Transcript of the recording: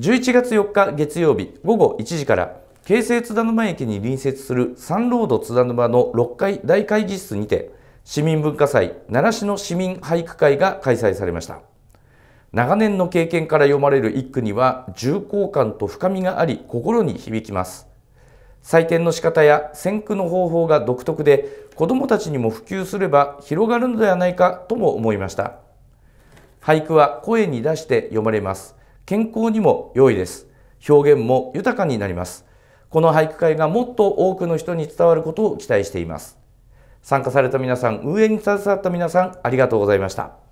11月4日月曜日午後1時から京成津田沼駅に隣接するサンロード津田沼の6階大会議室にて市民文化祭習志野市民俳句会が開催されました長年の経験から読まれる一句には重厚感と深みがあり心に響きます採点の仕方や選句の方法が独特で子どもたちにも普及すれば広がるのではないかとも思いました俳句は声に出して読まれます健康にも良いです表現も豊かになりますこの俳句会がもっと多くの人に伝わることを期待しています参加された皆さん運営に携わった皆さんありがとうございました